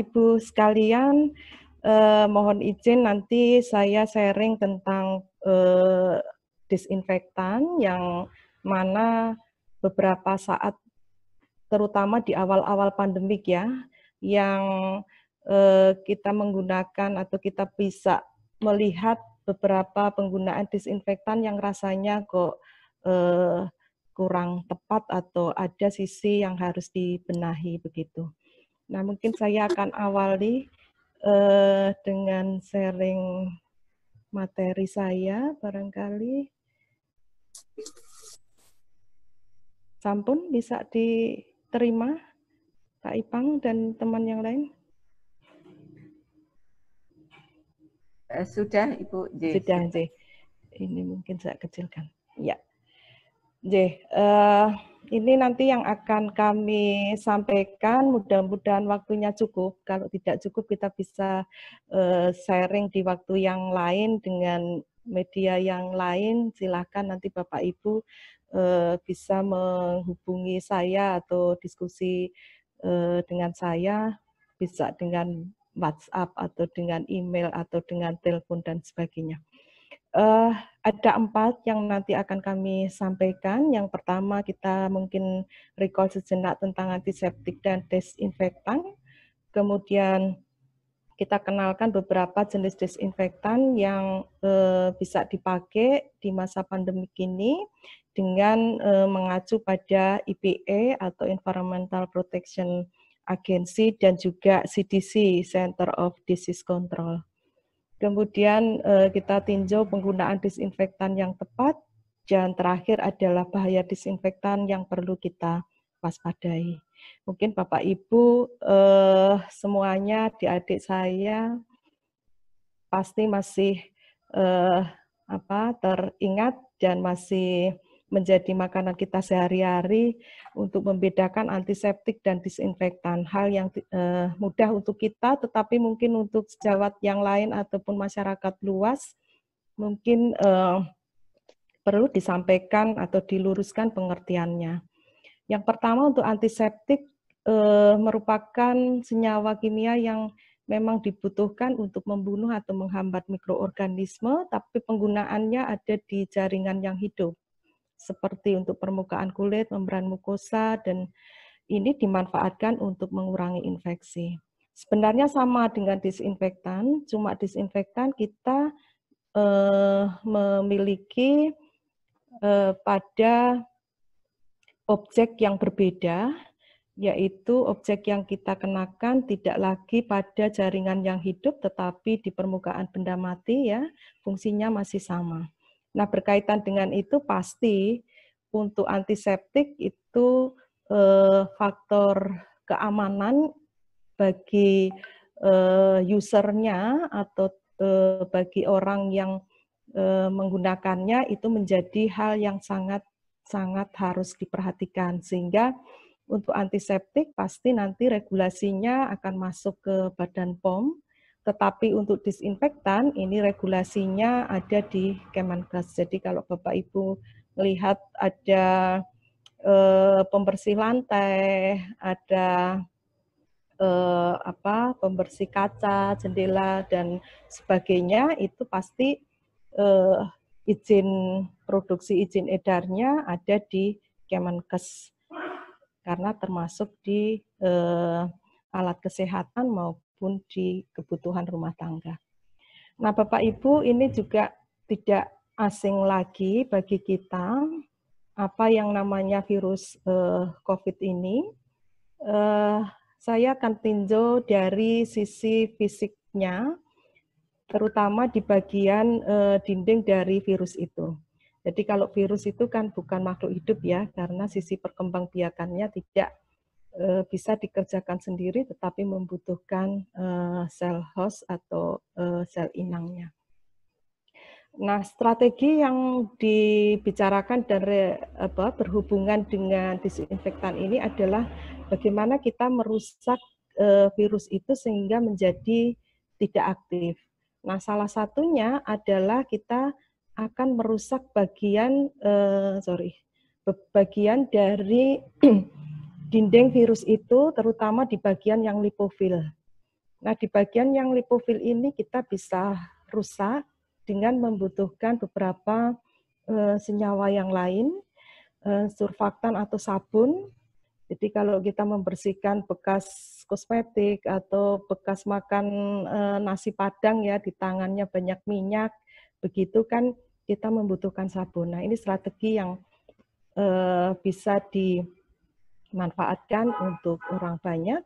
Ibu sekalian, eh, mohon izin nanti saya sharing tentang eh, disinfektan yang mana beberapa saat terutama di awal-awal pandemik ya yang eh, kita menggunakan atau kita bisa melihat beberapa penggunaan disinfektan yang rasanya kok eh, kurang tepat atau ada sisi yang harus dibenahi begitu. Nah, mungkin saya akan awali uh, dengan sharing materi saya barangkali. Sampun bisa diterima Pak Ipang dan teman yang lain? Eh, sudah Ibu. J. Sudah J. Ini mungkin saya kecilkan. Ya. J. Uh, ini nanti yang akan kami sampaikan. Mudah-mudahan waktunya cukup. Kalau tidak cukup, kita bisa eh, sharing di waktu yang lain dengan media yang lain. Silahkan nanti Bapak Ibu eh, bisa menghubungi saya atau diskusi eh, dengan saya, bisa dengan WhatsApp atau dengan email atau dengan telepon dan sebagainya uh, ada empat yang nanti akan kami sampaikan. Yang pertama kita mungkin recall sejenak tentang antiseptik dan desinfektan. Kemudian kita kenalkan beberapa jenis desinfektan yang uh, bisa dipakai di masa pandemi ini dengan uh, mengacu pada IPA e atau Environmental Protection Agency dan juga CDC, Center of Disease Control. Kemudian eh, kita tinjau penggunaan disinfektan yang tepat dan terakhir adalah bahaya disinfektan yang perlu kita waspadai. Mungkin Bapak Ibu eh, semuanya di adik saya pasti masih eh, apa teringat dan masih menjadi makanan kita sehari-hari untuk membedakan antiseptik dan disinfektan. Hal yang eh, mudah untuk kita, tetapi mungkin untuk sejawat yang lain ataupun masyarakat luas, mungkin eh, perlu disampaikan atau diluruskan pengertiannya. Yang pertama untuk antiseptik eh, merupakan senyawa kimia yang memang dibutuhkan untuk membunuh atau menghambat mikroorganisme, tapi penggunaannya ada di jaringan yang hidup seperti untuk permukaan kulit, membran mukosa, dan ini dimanfaatkan untuk mengurangi infeksi. Sebenarnya sama dengan disinfektan, cuma disinfektan kita eh, memiliki eh, pada objek yang berbeda, yaitu objek yang kita kenakan tidak lagi pada jaringan yang hidup, tetapi di permukaan benda mati ya, fungsinya masih sama. Nah, berkaitan dengan itu pasti untuk antiseptik itu eh, faktor keamanan bagi eh, usernya atau eh, bagi orang yang eh, menggunakannya itu menjadi hal yang sangat sangat harus diperhatikan sehingga untuk antiseptik pasti nanti regulasinya akan masuk ke Badan POM tetapi untuk disinfektan ini regulasinya ada di Kemenkes. Jadi kalau Bapak Ibu melihat ada e, pembersih lantai, ada e, apa pembersih kaca, jendela dan sebagainya itu pasti e, izin produksi izin edarnya ada di Kemenkes karena termasuk di e, alat kesehatan maupun maupun di kebutuhan rumah tangga. Nah, Bapak Ibu, ini juga tidak asing lagi bagi kita apa yang namanya virus uh, COVID ini. Uh, saya akan tinjau dari sisi fisiknya, terutama di bagian uh, dinding dari virus itu. Jadi kalau virus itu kan bukan makhluk hidup ya, karena sisi perkembangbiakannya tidak Eh, bisa dikerjakan sendiri tetapi membutuhkan eh, sel host atau eh, sel inangnya. Nah, strategi yang dibicarakan dan re, apa, berhubungan dengan disinfektan ini adalah bagaimana kita merusak e, virus itu sehingga menjadi tidak aktif. Nah, salah satunya adalah kita akan merusak bagian, e, sorry, bagian dari dinding virus itu terutama di bagian yang lipofil. Nah, di bagian yang lipofil ini kita bisa rusak dengan membutuhkan beberapa e, senyawa yang lain, e, surfaktan atau sabun. Jadi kalau kita membersihkan bekas kosmetik atau bekas makan e, nasi padang ya di tangannya banyak minyak, begitu kan kita membutuhkan sabun. Nah, ini strategi yang e, bisa di manfaatkan untuk orang banyak.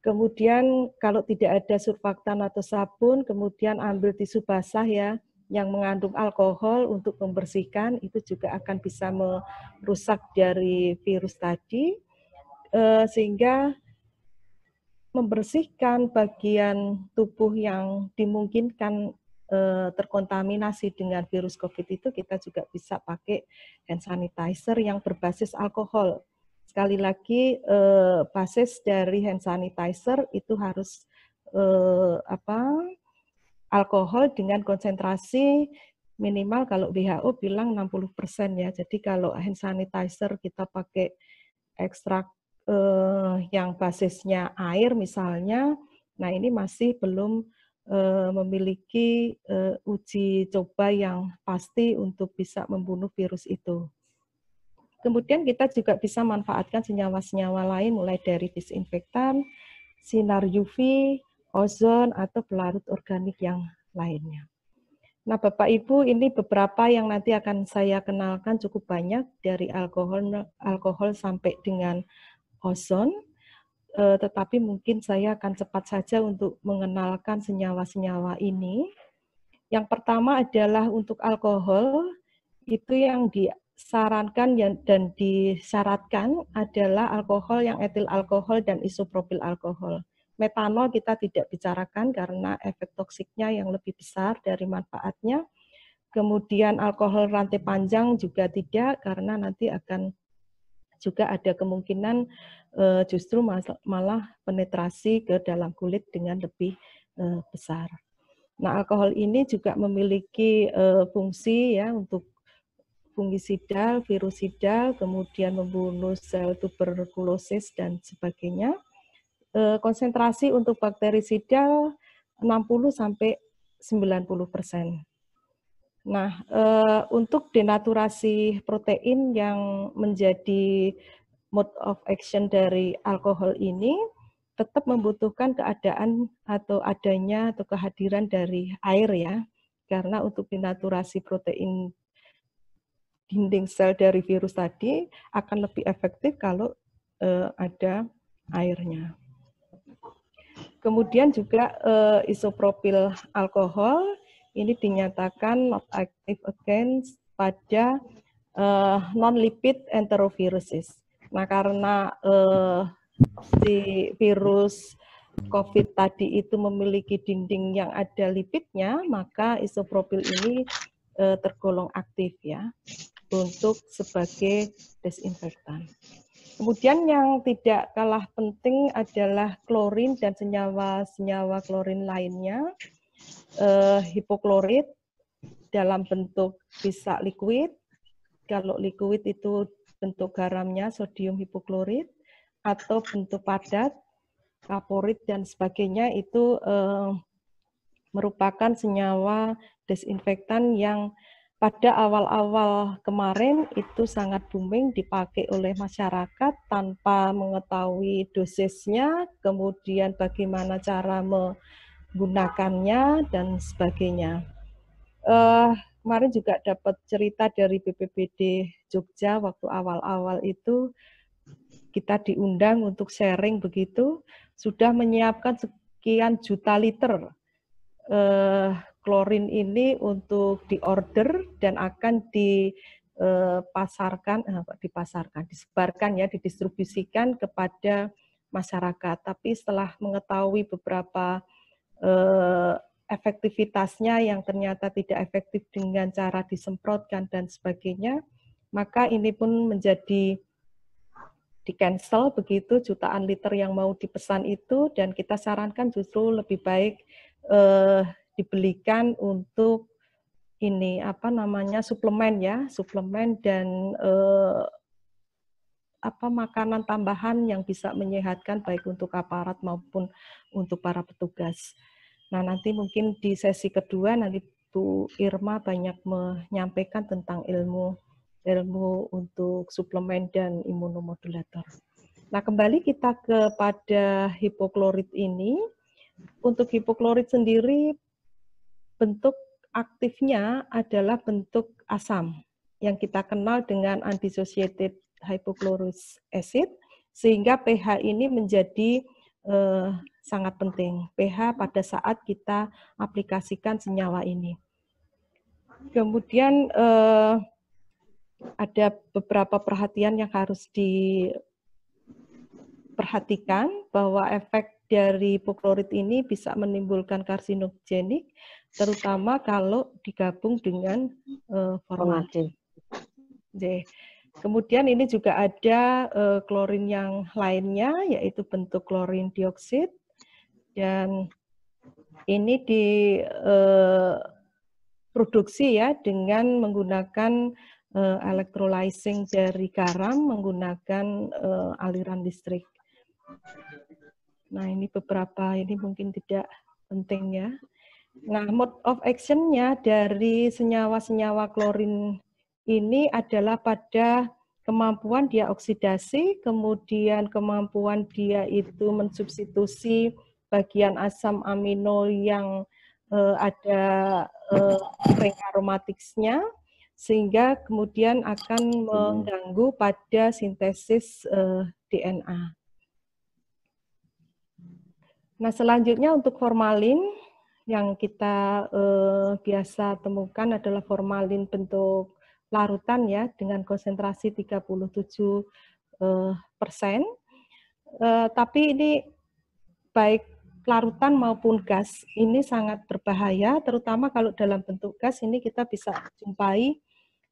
Kemudian kalau tidak ada surfaktan atau sabun, kemudian ambil tisu basah ya yang mengandung alkohol untuk membersihkan itu juga akan bisa merusak dari virus tadi e, sehingga membersihkan bagian tubuh yang dimungkinkan e, terkontaminasi dengan virus COVID itu kita juga bisa pakai hand sanitizer yang berbasis alkohol Sekali lagi eh, basis dari hand sanitizer itu harus eh, apa alkohol dengan konsentrasi minimal kalau WHO bilang 60% ya. Jadi kalau hand sanitizer kita pakai ekstrak eh, yang basisnya air misalnya, nah ini masih belum eh, memiliki uh, uji coba yang pasti untuk bisa membunuh virus itu. Kemudian kita juga bisa manfaatkan senyawa-senyawa lain mulai dari disinfektan, sinar UV, ozon, atau pelarut organik yang lainnya. Nah, Bapak Ibu, ini beberapa yang nanti akan saya kenalkan cukup banyak dari alkohol alkohol sampai dengan ozon. E, tetapi mungkin saya akan cepat saja untuk mengenalkan senyawa-senyawa ini. Yang pertama adalah untuk alkohol itu yang di disarankan dan disyaratkan adalah alkohol yang etil alkohol dan isopropil alkohol. Metanol kita tidak bicarakan karena efek toksiknya yang lebih besar dari manfaatnya. Kemudian alkohol rantai panjang juga tidak karena nanti akan juga ada kemungkinan eh, justru malah penetrasi ke dalam kulit dengan lebih eh, besar. Nah, alkohol ini juga memiliki eh, fungsi ya untuk fungisidal, virusidal, kemudian membunuh sel tuberkulosis dan sebagainya. E, konsentrasi untuk bakterisidal 60 sampai 90 persen. Nah, e, untuk denaturasi protein yang menjadi mode of action dari alkohol ini tetap membutuhkan keadaan atau adanya atau kehadiran dari air ya, karena untuk denaturasi protein dinding sel dari virus tadi akan lebih efektif kalau uh, ada airnya. Kemudian juga uh, eh, isopropil alkohol ini dinyatakan not active against pada uh, non-lipid enteroviruses. Nah, karena uh, si virus COVID tadi itu memiliki dinding yang ada lipidnya, maka isopropil ini tergolong aktif ya untuk sebagai desinfektan. Kemudian yang tidak kalah penting adalah klorin dan senyawa-senyawa klorin lainnya, eh, hipoklorit dalam bentuk bisa liquid, kalau liquid itu bentuk garamnya sodium hipoklorit, atau bentuk padat, kaporit dan sebagainya itu eh, merupakan senyawa desinfektan yang pada awal-awal kemarin itu sangat booming dipakai oleh masyarakat tanpa mengetahui dosisnya, kemudian bagaimana cara menggunakannya dan sebagainya. Uh, kemarin juga dapat cerita dari BPBD Jogja waktu awal-awal itu kita diundang untuk sharing begitu sudah menyiapkan sekian juta liter uh, klorin ini untuk diorder dan akan dipasarkan, eh, eh, dipasarkan, disebarkan ya, didistribusikan kepada masyarakat. Tapi setelah mengetahui beberapa eh, efektivitasnya yang ternyata tidak efektif dengan cara disemprotkan dan sebagainya, maka ini pun menjadi di cancel begitu jutaan liter yang mau dipesan itu dan kita sarankan justru lebih baik dibelikan untuk ini apa namanya suplemen ya, suplemen dan eh, apa makanan tambahan yang bisa menyehatkan baik untuk aparat maupun untuk para petugas. Nah, nanti mungkin di sesi kedua nanti Bu Irma banyak menyampaikan tentang ilmu ilmu untuk suplemen dan imunomodulator. Nah, kembali kita kepada hipoklorit ini. Untuk hipoklorit sendiri bentuk aktifnya adalah bentuk asam yang kita kenal dengan undissociated hypochlorous acid sehingga pH ini menjadi eh, sangat penting pH pada saat kita aplikasikan senyawa ini. Kemudian eh, ada beberapa perhatian yang harus diperhatikan bahwa efek dari hipoklorit ini bisa menimbulkan karsinogenik terutama kalau digabung dengan uh, formalin. kemudian ini juga ada uh, klorin yang lainnya, yaitu bentuk klorin dioksid, dan ini diproduksi eh, uh, ya dengan menggunakan uh, electrolyzing dari garam menggunakan uh, aliran listrik. Nah, ini beberapa, ini mungkin tidak penting ya. Nah, mode of action-nya dari senyawa-senyawa klorin ini adalah pada kemampuan dia oksidasi, kemudian kemampuan dia itu mensubstitusi bagian asam amino yang uh, ada uh, ring aromatiknya, sehingga kemudian akan mengganggu pada sintesis uh, eh, DNA. Nah, selanjutnya untuk formalin, yang kita eh, biasa temukan adalah formalin bentuk larutan ya dengan konsentrasi 37 eh, persen. Eh, tapi ini baik larutan maupun gas ini sangat berbahaya, terutama kalau dalam bentuk gas ini kita bisa jumpai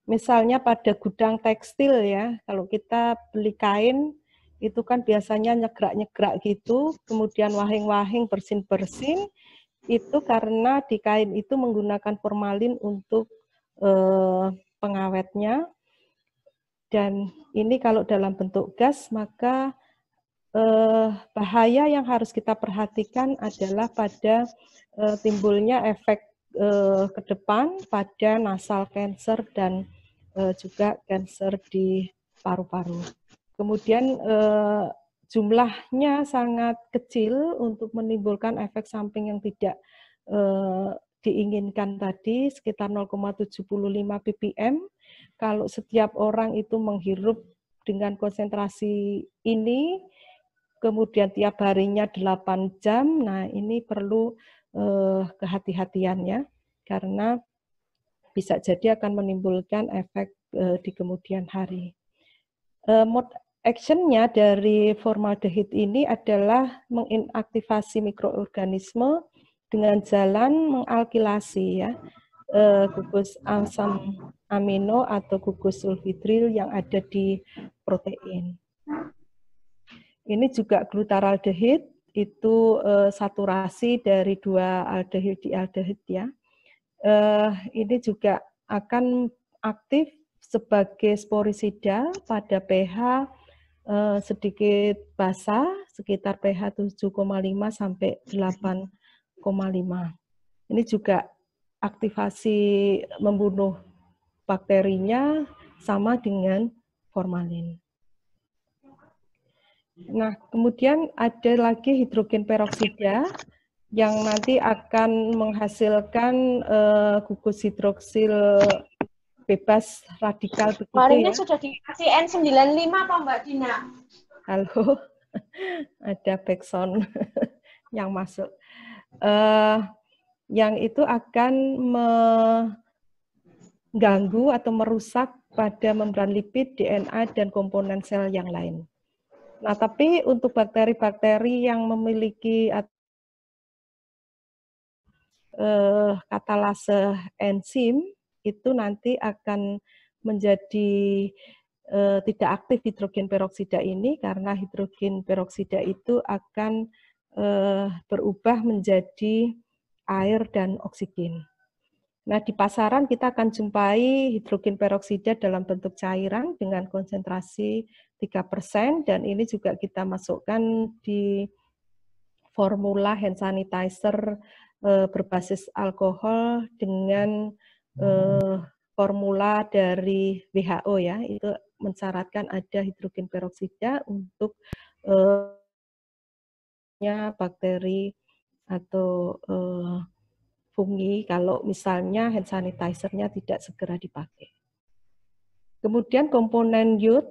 misalnya pada gudang tekstil ya, kalau kita beli kain itu kan biasanya nyegrak-nyegrak gitu, kemudian wahing-wahing bersin-bersin, itu karena di kain itu menggunakan formalin untuk eh, pengawetnya dan ini kalau dalam bentuk gas maka eh, bahaya yang harus kita perhatikan adalah pada eh, timbulnya efek eh, ke depan pada nasal cancer dan eh, juga cancer di paru-paru. Kemudian eh, jumlahnya sangat kecil untuk menimbulkan efek samping yang tidak eh, diinginkan tadi sekitar 0,75 ppm. Kalau setiap orang itu menghirup dengan konsentrasi ini, kemudian tiap harinya 8 jam, nah ini perlu eh, kehati-hatiannya karena bisa jadi akan menimbulkan efek eh, di kemudian hari. Eh, mod actionnya dari formaldehid ini adalah menginaktivasi mikroorganisme dengan jalan mengalkilasi ya eh, gugus asam amino atau gugus sulfidril yang ada di protein. Ini juga glutaraldehid itu eh, saturasi dari dua aldehid di aldehid ya. Eh, ini juga akan aktif sebagai sporisida pada pH uh, sedikit basah sekitar pH 7,5 sampai 8,5. Ini juga aktivasi membunuh bakterinya sama dengan formalin. Nah, kemudian ada lagi hidrogen peroksida yang nanti akan menghasilkan uh, gugus hidroksil bebas radikal begitu Waringnya ya. sudah dikasih N95 apa Mbak Dina? Halo, ada backsound yang masuk. Uh, yang itu akan mengganggu atau merusak pada membran lipid, DNA, dan komponen sel yang lain. Nah, tapi untuk bakteri-bakteri yang memiliki uh, katalase enzim, itu nanti akan menjadi e, tidak aktif hidrogen peroksida ini karena hidrogen peroksida itu akan e, berubah menjadi air dan oksigen. Nah, di pasaran kita akan jumpai hidrogen peroksida dalam bentuk cairan dengan konsentrasi 3% dan ini juga kita masukkan di formula hand sanitizer eh, berbasis alkohol dengan Hmm. eh, formula dari WHO ya, itu mensyaratkan ada hidrogen peroksida untuk eh, bakteri atau eh, fungi kalau misalnya hand sanitizer-nya tidak segera dipakai. Kemudian komponen yod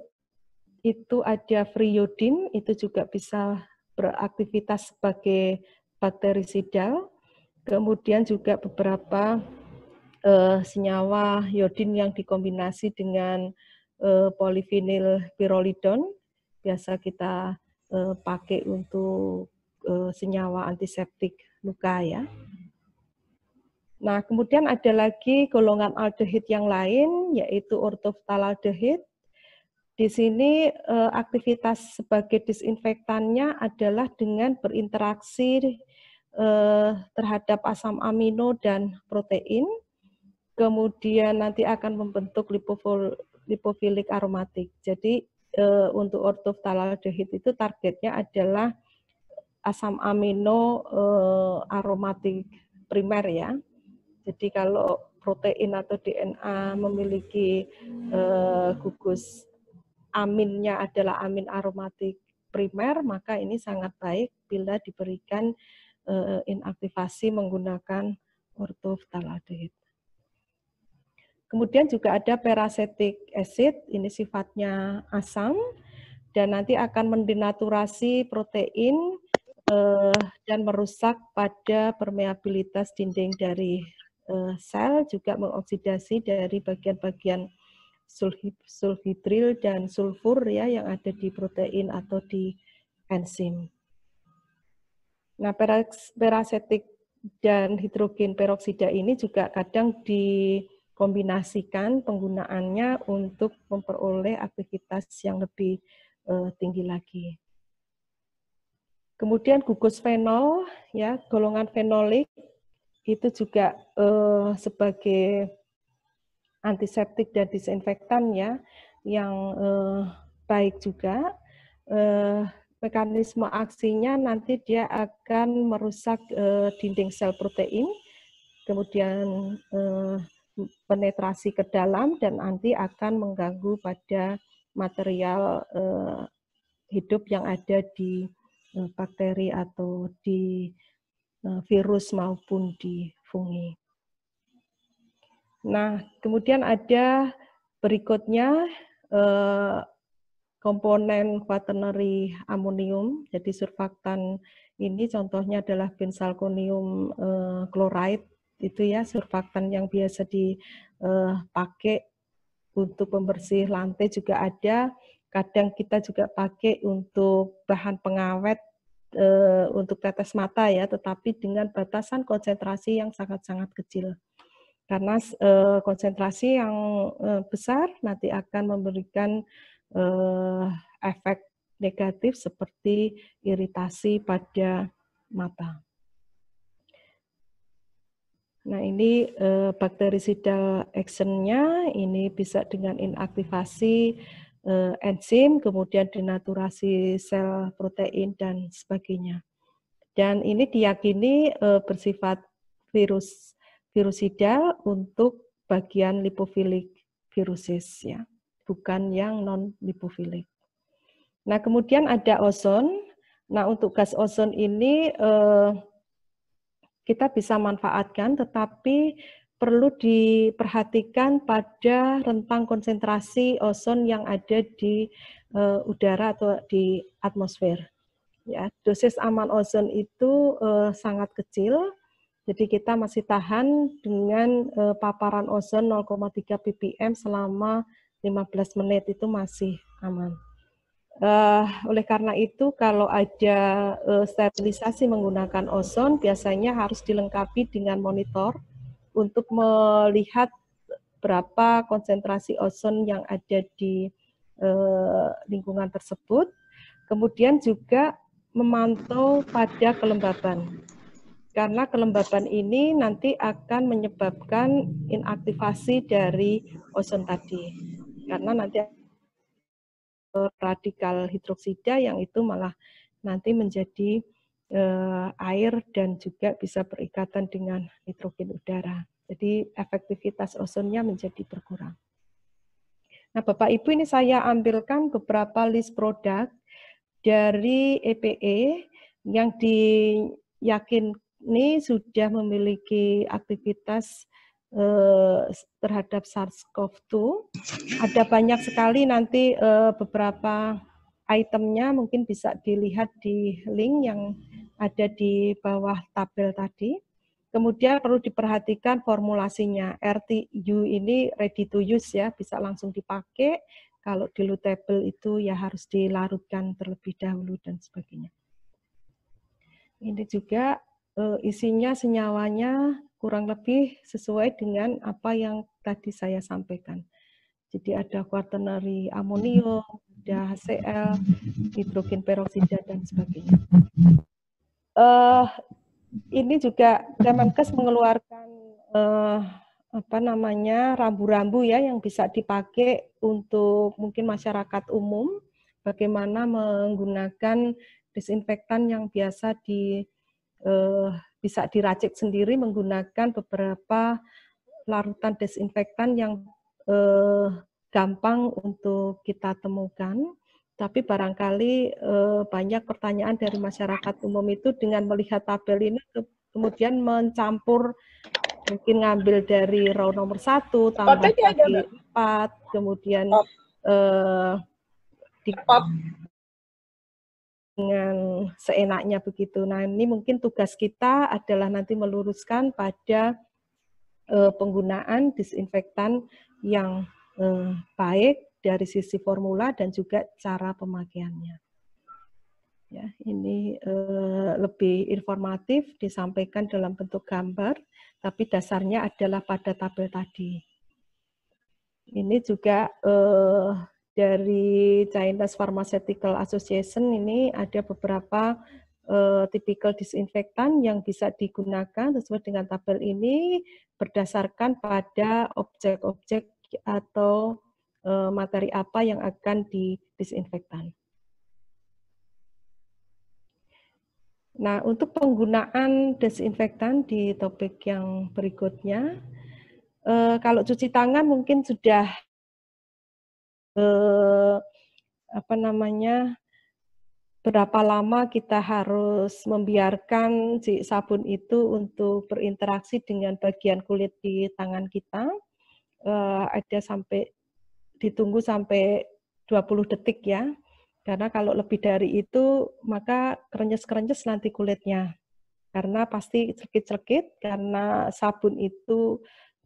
itu ada yodin, itu juga bisa beraktivitas sebagai bakterisidal. Kemudian juga beberapa uh, senyawa yodin yang dikombinasi dengan uh, eh, polivinil pirolidon biasa kita uh, pakai untuk uh, senyawa antiseptik luka ya. Nah, kemudian ada lagi golongan aldehid yang lain yaitu ortoftaldehid. Di sini aktivitas sebagai disinfektannya adalah dengan berinteraksi terhadap asam amino dan protein kemudian nanti akan membentuk lipofil, lipofilik aromatik. Jadi e, untuk ortoftalaldehid itu targetnya adalah asam amino e, aromatik primer ya. Jadi kalau protein atau DNA memiliki e, gugus aminnya adalah amin aromatik primer, maka ini sangat baik bila diberikan e, inaktivasi menggunakan ortoftalaldehid. Kemudian juga ada peracetic acid, ini sifatnya asam, dan nanti akan mendenaturasi protein eh, dan merusak pada permeabilitas dinding dari eh, sel, juga mengoksidasi dari bagian-bagian sulfitril dan sulfur ya yang ada di protein atau di enzim. Nah, peracetik dan hidrogen peroksida ini juga kadang di kombinasikan penggunaannya untuk memperoleh aktivitas yang lebih uh, tinggi lagi. Kemudian gugus fenol, ya golongan fenolik itu juga uh, sebagai antiseptik dan disinfektan ya, yang uh, baik juga. Uh, mekanisme aksinya nanti dia akan merusak dinding sel protein, kemudian penetrasi ke dalam dan nanti akan mengganggu pada material uh, hidup yang ada di uh, bakteri atau di uh, virus maupun di fungi. Nah, kemudian ada berikutnya uh, komponen quaternary amonium. Jadi surfaktan ini contohnya adalah bensalkonium uh, chloride itu ya surfaktan yang biasa dipakai eh, untuk pembersih lantai juga ada. Kadang kita juga pakai untuk bahan pengawet eh, untuk tetes mata ya, tetapi dengan batasan konsentrasi yang sangat-sangat kecil. Karena eh, konsentrasi yang besar nanti akan memberikan efek negatif seperti iritasi pada mata. Nah, ini uh, eh, bakterisida actionnya ini bisa dengan inaktivasi uh, enzim, kemudian denaturasi sel protein dan sebagainya. Dan ini diyakini uh, bersifat virus virusidal untuk bagian lipofilik virusis ya, bukan yang non lipofilik. Nah, kemudian ada ozon. Nah, untuk gas ozon ini eh, kita bisa manfaatkan, tetapi perlu diperhatikan pada rentang konsentrasi ozon yang ada di uh, udara atau di atmosfer. Ya, dosis aman ozon itu uh, sangat kecil, jadi kita masih tahan dengan uh, paparan ozon 0,3 ppm selama 15 menit itu masih aman. Uh, oleh karena itu, kalau ada uh, sterilisasi menggunakan ozon, biasanya harus dilengkapi dengan monitor untuk melihat berapa konsentrasi ozon yang ada di uh, lingkungan tersebut. Kemudian juga memantau pada kelembaban. Karena kelembaban ini nanti akan menyebabkan inaktivasi dari ozon tadi. Karena nanti radikal hidroksida yang itu malah nanti menjadi eh, air dan juga bisa berikatan dengan nitrogen udara. Jadi efektivitas ozonnya menjadi berkurang. Nah, Bapak Ibu ini saya ambilkan beberapa list produk dari EPE e yang diyakini sudah memiliki aktivitas Eh, terhadap SARS-CoV-2. Ada banyak sekali nanti eh, beberapa itemnya mungkin bisa dilihat di link yang ada di bawah tabel tadi. Kemudian perlu diperhatikan formulasinya. RTU ini ready to use ya, bisa langsung dipakai. Kalau dilutable itu ya harus dilarutkan terlebih dahulu dan sebagainya. Ini juga eh, isinya senyawanya kurang lebih sesuai dengan apa yang tadi saya sampaikan. Jadi ada quaternary amonium, ada HCl, hidrogen peroksida dan sebagainya. Uh, ini juga Kemenkes mengeluarkan uh, apa namanya rambu-rambu ya yang bisa dipakai untuk mungkin masyarakat umum bagaimana menggunakan disinfektan yang biasa di uh, bisa diracik sendiri menggunakan beberapa larutan desinfektan yang eh, gampang untuk kita temukan. Tapi barangkali eh, banyak pertanyaan dari masyarakat umum itu dengan melihat tabel ini kemudian mencampur mungkin ngambil dari row nomor satu tambah lagi empat kemudian eh, di, dengan seenaknya begitu. Nah, ini mungkin tugas kita adalah nanti meluruskan pada uh, penggunaan disinfektan yang uh, baik dari sisi formula dan juga cara pemakaiannya. Ya, ini uh, lebih informatif disampaikan dalam bentuk gambar, tapi dasarnya adalah pada tabel tadi. Ini juga uh, dari China Pharmaceutical Association ini ada beberapa uh, eh, tipikal disinfektan yang bisa digunakan sesuai dengan tabel ini berdasarkan pada objek-objek atau uh, materi apa yang akan didisinfektan. Nah, untuk penggunaan disinfektan di topik yang berikutnya, eh, kalau cuci tangan mungkin sudah eh, apa namanya berapa lama kita harus membiarkan si sabun itu untuk berinteraksi dengan bagian kulit di tangan kita eh, ada sampai ditunggu sampai 20 detik ya karena kalau lebih dari itu maka kerenyes-kerenyes nanti kulitnya karena pasti cerkit-cerkit karena sabun itu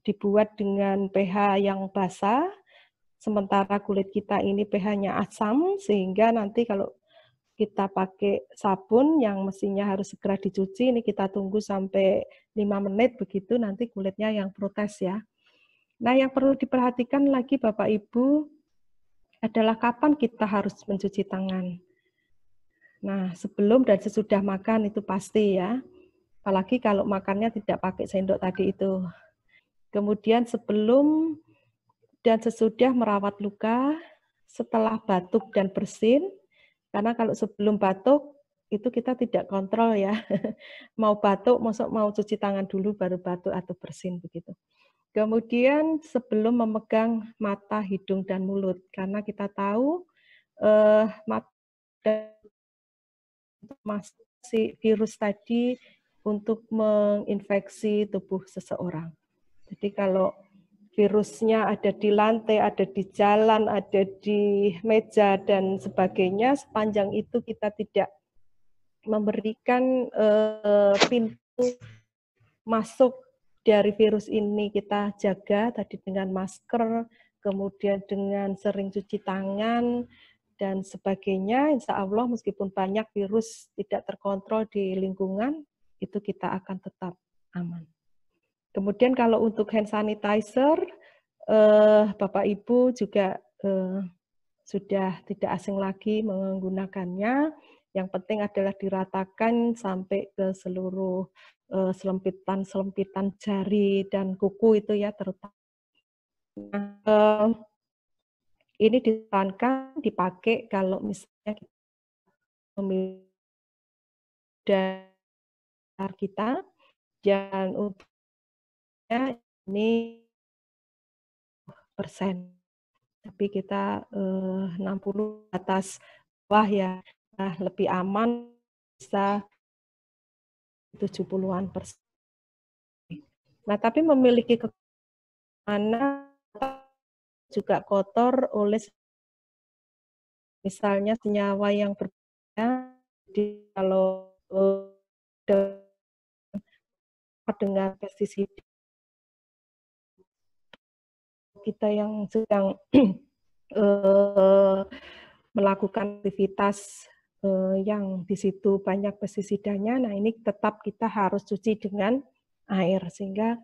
dibuat dengan pH yang basah Sementara kulit kita ini pH-nya asam sehingga nanti kalau kita pakai sabun yang mestinya harus segera dicuci ini kita tunggu sampai 5 menit begitu nanti kulitnya yang protes ya. Nah, yang perlu diperhatikan lagi Bapak Ibu adalah kapan kita harus mencuci tangan. Nah, sebelum dan sesudah makan itu pasti ya. Apalagi kalau makannya tidak pakai sendok tadi itu. Kemudian sebelum dan sesudah merawat luka setelah batuk dan bersin, karena kalau sebelum batuk itu kita tidak kontrol ya. mau batuk, masuk mau cuci tangan dulu baru batuk atau bersin begitu. Kemudian sebelum memegang mata, hidung dan mulut karena kita tahu eh, mata masuk virus tadi untuk menginfeksi tubuh seseorang. Jadi kalau virusnya ada di lantai, ada di jalan, ada di meja dan sebagainya. Sepanjang itu kita tidak memberikan uh, pintu masuk dari virus ini kita jaga tadi dengan masker, kemudian dengan sering cuci tangan dan sebagainya. Insya Allah meskipun banyak virus tidak terkontrol di lingkungan, itu kita akan tetap aman. Kemudian kalau untuk hand sanitizer, eh, Bapak Ibu juga eh, sudah tidak asing lagi menggunakannya. Yang penting adalah diratakan sampai ke seluruh eh, selempitan-selempitan jari dan kuku itu ya terutama. Eh, ini disarankan dipakai kalau misalnya kita dan kita dan untuk Iya, ini persen, tapi kita eh, 60 atas bawah ya nah, lebih aman bisa 70-an persen. Nah, tapi memiliki mana juga kotor oleh misalnya senyawa yang berbeda. di kalau eh, dengan pestisida kita yang sedang eh, melakukan aktivitas eh, yang di situ banyak pestisidanya, nah ini tetap kita harus cuci dengan air sehingga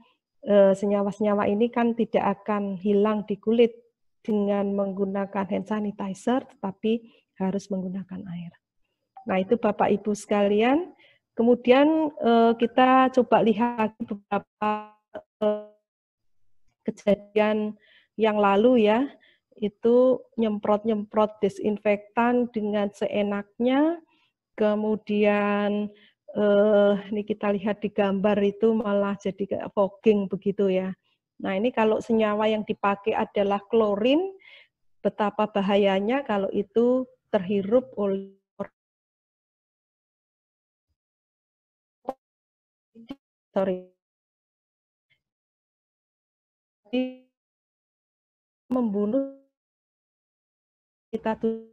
eh, senyawa-senyawa ini kan tidak akan hilang di kulit dengan menggunakan hand sanitizer, tetapi harus menggunakan air. Nah itu Bapak Ibu sekalian. Kemudian kita coba lihat beberapa kejadian yang lalu ya, itu nyemprot-nyemprot disinfektan dengan seenaknya, kemudian eh, ini kita lihat di gambar itu malah jadi kayak fogging begitu ya. Nah ini kalau senyawa yang dipakai adalah klorin, betapa bahayanya kalau itu terhirup oleh sorry membunuh kita tuh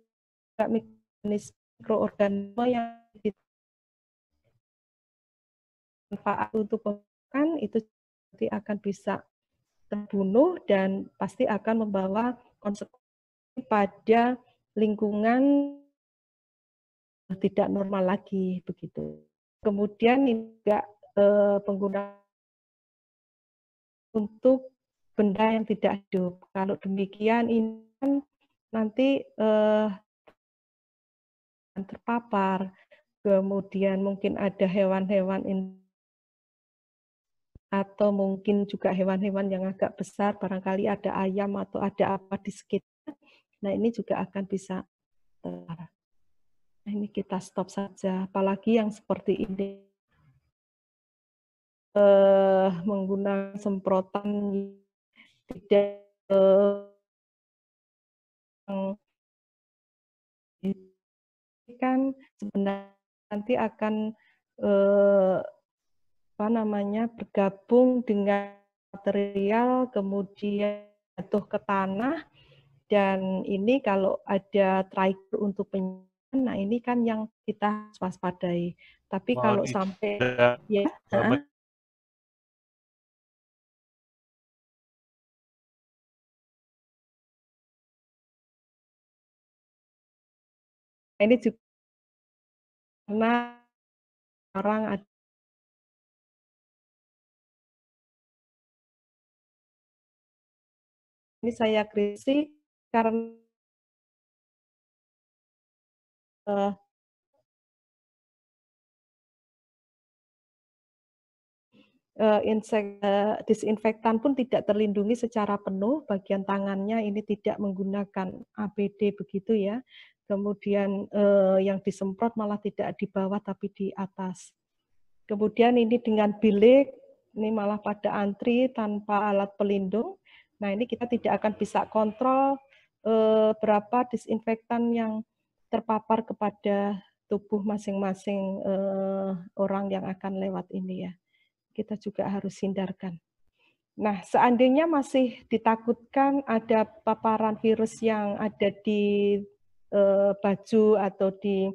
mikroorganisme yang manfaat untuk pemakan itu nanti akan bisa terbunuh dan pasti akan membawa konsekuensi pada lingkungan tidak normal lagi begitu. Kemudian juga eh, pengguna untuk benda yang tidak hidup. Kalau demikian ini kan nanti eh, terpapar, kemudian mungkin ada hewan-hewan ini atau mungkin juga hewan-hewan yang agak besar, barangkali ada ayam atau ada apa di sekitar. Nah ini juga akan bisa Nah, ini kita stop saja, apalagi yang seperti ini eh, menggunakan semprotan tidak kan sebenarnya nanti akan eh, apa namanya bergabung dengan material kemudian jatuh ke tanah dan ini kalau ada trigger untuk penyiaran nah ini kan yang kita waspadai tapi Mau kalau sampai iya. ya, ya ini juga karena orang ada ini saya kritik karena uh, eh. eh, insek, eh, disinfektan pun tidak terlindungi secara penuh. Bagian tangannya ini tidak menggunakan APD begitu ya kemudian eh, yang disemprot malah tidak di bawah tapi di atas. Kemudian ini dengan bilik, ini malah pada antri tanpa alat pelindung. Nah ini kita tidak akan bisa kontrol eh, berapa disinfektan yang terpapar kepada tubuh masing-masing eh, orang yang akan lewat ini ya. Kita juga harus hindarkan. Nah, seandainya masih ditakutkan ada paparan virus yang ada di Eh, baju atau di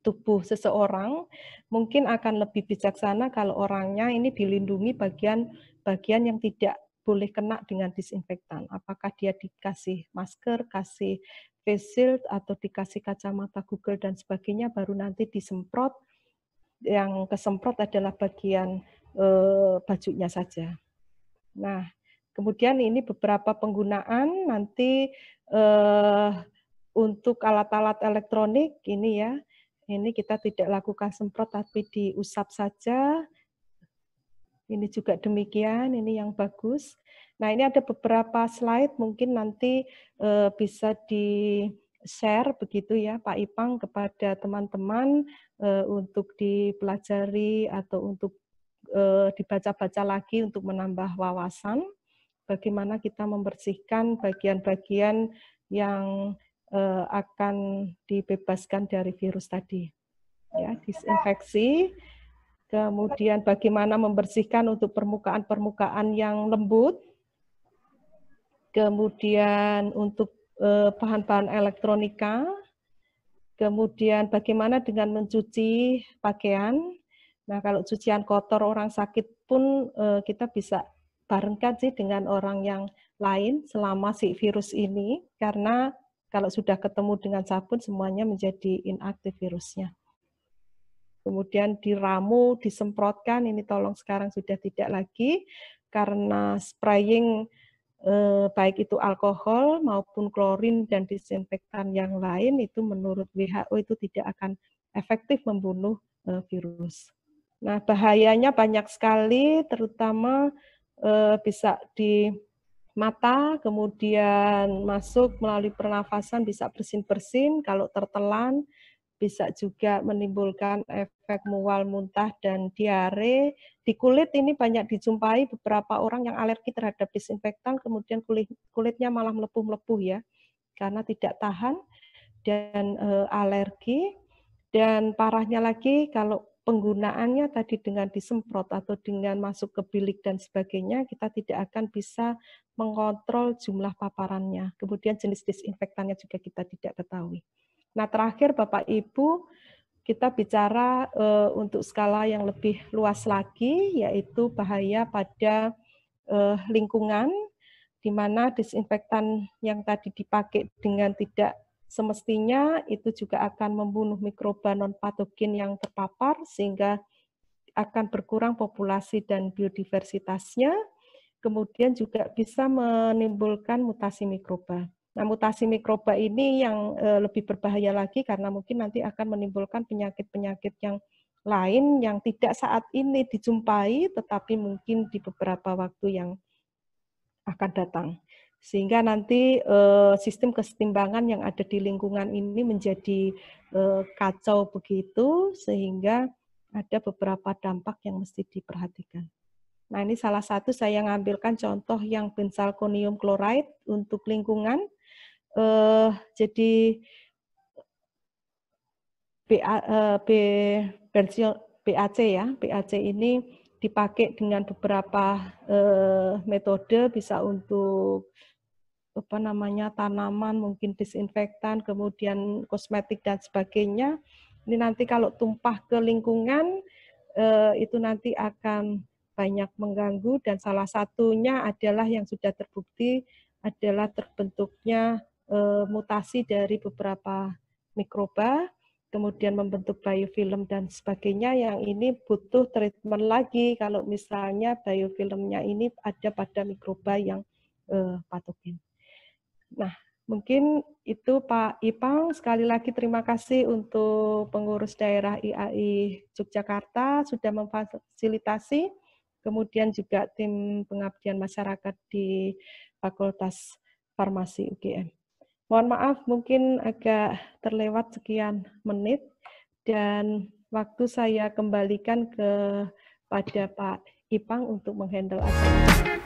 tubuh seseorang mungkin akan lebih bijaksana kalau orangnya ini dilindungi bagian-bagian yang tidak boleh kena dengan disinfektan. Apakah dia dikasih masker, kasih face shield atau dikasih kacamata Google dan sebagainya baru nanti disemprot. Yang kesemprot adalah bagian eh, bajunya saja. Nah, kemudian ini beberapa penggunaan nanti eh, untuk alat-alat elektronik ini ya, ini kita tidak lakukan semprot tapi diusap saja. Ini juga demikian, ini yang bagus. Nah ini ada beberapa slide mungkin nanti eh, bisa di share begitu ya Pak Ipang kepada teman-teman eh, untuk dipelajari atau untuk eh, dibaca-baca lagi untuk menambah wawasan bagaimana kita membersihkan bagian-bagian yang Eh, akan dibebaskan dari virus tadi. Ya, disinfeksi, kemudian bagaimana membersihkan untuk permukaan-permukaan yang lembut, kemudian untuk eh, bahan-bahan elektronika, kemudian bagaimana dengan mencuci pakaian. Nah, kalau cucian kotor orang sakit pun eh, kita bisa barengkan sih dengan orang yang lain selama si virus ini karena kalau sudah ketemu dengan sabun, semuanya menjadi inaktif virusnya. Kemudian diramu, disemprotkan, ini tolong sekarang sudah tidak lagi, karena spraying eh, baik itu alkohol maupun klorin dan disinfektan yang lain itu menurut WHO itu tidak akan efektif membunuh eh, virus. Nah, bahayanya banyak sekali, terutama eh, bisa di mata, kemudian masuk melalui pernafasan bisa bersin-bersin, kalau tertelan bisa juga menimbulkan efek mual, muntah, dan diare. Di kulit ini banyak dijumpai beberapa orang yang alergi terhadap disinfektan, kemudian kulit, kulitnya malah melepuh-melepuh ya, karena tidak tahan dan e, alergi. Dan parahnya lagi kalau penggunaannya tadi dengan disemprot atau dengan masuk ke bilik dan sebagainya, kita tidak akan bisa mengontrol jumlah paparannya. Kemudian jenis disinfektannya juga kita tidak ketahui. Nah terakhir Bapak Ibu, kita bicara e, untuk skala yang lebih luas lagi, yaitu bahaya pada e, lingkungan, di mana disinfektan yang tadi dipakai dengan tidak Semestinya itu juga akan membunuh mikroba non-patogen yang terpapar sehingga akan berkurang populasi dan biodiversitasnya, kemudian juga bisa menimbulkan mutasi mikroba. Nah, mutasi mikroba ini yang eh, lebih berbahaya lagi karena mungkin nanti akan menimbulkan penyakit-penyakit yang lain yang tidak saat ini dijumpai, tetapi mungkin di beberapa waktu yang akan datang sehingga nanti uh, sistem kesetimbangan yang ada di lingkungan ini menjadi uh, kacau begitu sehingga ada beberapa dampak yang mesti diperhatikan. Nah ini salah satu saya ngambilkan contoh yang bensalkonium chloride untuk lingkungan. Uh, jadi BA, uh, B, BAC ya, BAC ini dipakai dengan beberapa eh, metode bisa untuk apa namanya tanaman mungkin disinfektan kemudian kosmetik dan sebagainya ini nanti kalau tumpah ke lingkungan eh, itu nanti akan banyak mengganggu dan salah satunya adalah yang sudah terbukti adalah terbentuknya eh, mutasi dari beberapa mikroba kemudian membentuk biofilm dan sebagainya yang ini butuh treatment lagi kalau misalnya biofilmnya ini ada pada mikroba yang uh, patogen. Nah, mungkin itu Pak Ipang sekali lagi terima kasih untuk pengurus daerah IAI Yogyakarta sudah memfasilitasi kemudian juga tim pengabdian masyarakat di Fakultas Farmasi UGM. Mohon maaf mungkin agak terlewat sekian menit dan waktu saya kembalikan kepada Pak Ipang untuk menghandle acara.